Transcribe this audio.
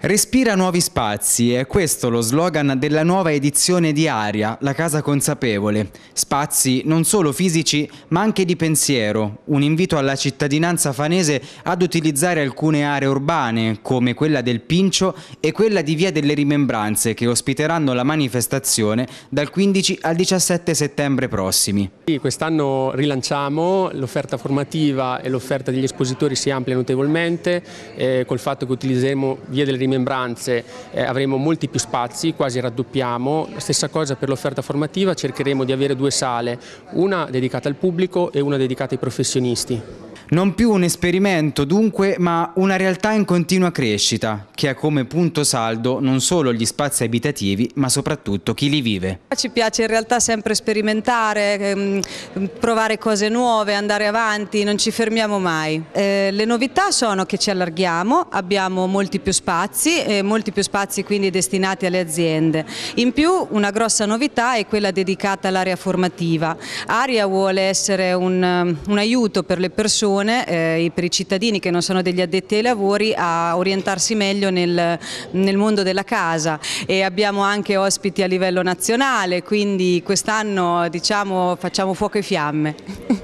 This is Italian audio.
Respira nuovi spazi, è questo lo slogan della nuova edizione di Aria, la casa consapevole. Spazi non solo fisici ma anche di pensiero, un invito alla cittadinanza fanese ad utilizzare alcune aree urbane come quella del Pincio e quella di Via delle Rimembranze che ospiteranno la manifestazione dal 15 al 17 settembre prossimi. Quest'anno rilanciamo, l'offerta formativa e l'offerta degli espositori si amplia notevolmente eh, col fatto che utilizzeremo Via delle Rimembranze rimembranze eh, avremo molti più spazi, quasi raddoppiamo, stessa cosa per l'offerta formativa, cercheremo di avere due sale, una dedicata al pubblico e una dedicata ai professionisti. Non più un esperimento dunque, ma una realtà in continua crescita, che ha come punto saldo non solo gli spazi abitativi, ma soprattutto chi li vive. Ci piace in realtà sempre sperimentare, ehm, provare cose nuove, andare avanti, non ci fermiamo mai. Eh, le novità sono che ci allarghiamo, abbiamo molti più spazi, e molti più spazi quindi destinati alle aziende. In più una grossa novità è quella dedicata all'area formativa. Aria vuole essere un, un aiuto per le persone attenzione eh, per i cittadini che non sono degli addetti ai lavori a orientarsi meglio nel, nel mondo della casa e abbiamo anche ospiti a livello nazionale, quindi quest'anno diciamo, facciamo fuoco e fiamme.